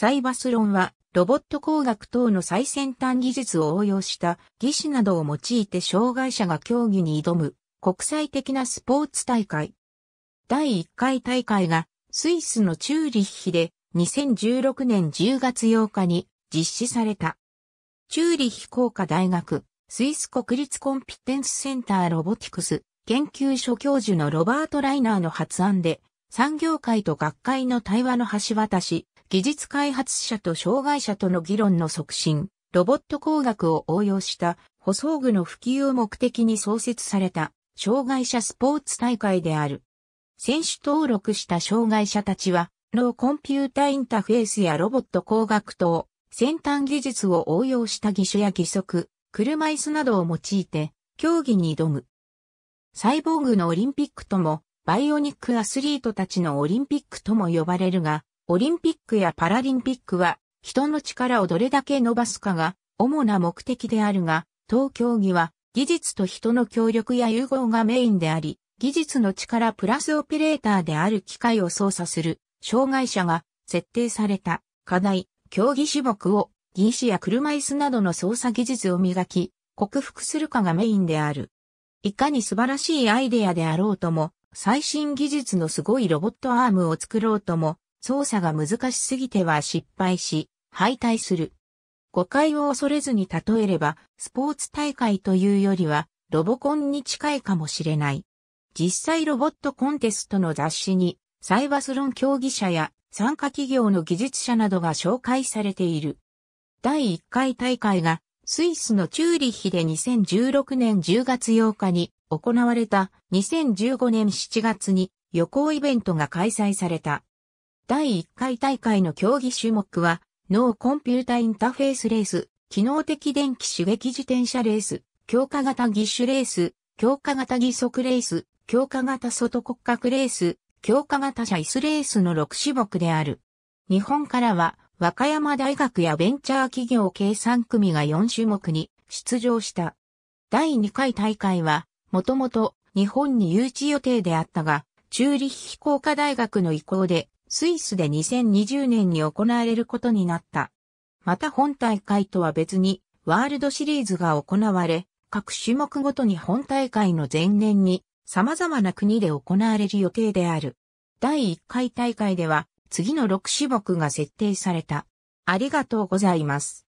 サイバスロンは、ロボット工学等の最先端技術を応用した技師などを用いて障害者が競技に挑む国際的なスポーツ大会。第1回大会がスイスのチューリッヒで2016年10月8日に実施された。チューリッヒ工科大学スイス国立コンピテンスセンターロボティクス研究所教授のロバート・ライナーの発案で産業界と学会の対話の橋渡し技術開発者と障害者との議論の促進、ロボット工学を応用した補装具の普及を目的に創設された障害者スポーツ大会である。選手登録した障害者たちは、ノーコンピュータインターフェースやロボット工学等、先端技術を応用した義手や義足、車椅子などを用いて、競技に挑む。サイボーグのオリンピックとも、バイオニックアスリートたちのオリンピックとも呼ばれるが、オリンピックやパラリンピックは、人の力をどれだけ伸ばすかが、主な目的であるが、当競技は、技術と人の協力や融合がメインであり、技術の力プラスオペレーターである機械を操作する、障害者が、設定された、課題、競技種目を、技師や車椅子などの操作技術を磨き、克服するかがメインである。いかに素晴らしいアイデアであろうとも、最新技術のすごいロボットアームを作ろうとも、操作が難しすぎては失敗し、敗退する。誤解を恐れずに例えれば、スポーツ大会というよりは、ロボコンに近いかもしれない。実際ロボットコンテストの雑誌に、サイバスロン競技者や参加企業の技術者などが紹介されている。第1回大会がスイスのチューリッヒで2016年10月8日に行われた2015年7月に予行イベントが開催された。第1回大会の競技種目は、脳コンピュータインターフェースレース、機能的電気刺激自転車レース、強化型義手レース、強化型義足レース、強化型外骨格レース、強化型車椅子レースの6種目である。日本からは、和歌山大学やベンチャー企業計3組が4種目に出場した。第2回大会は、もともと日本に誘致予定であったが、チューリッヒ工科大学の意向でスイスで2020年に行われることになった。また本大会とは別に、ワールドシリーズが行われ、各種目ごとに本大会の前年に様々な国で行われる予定である。第1回大会では次の6種目が設定された。ありがとうございます。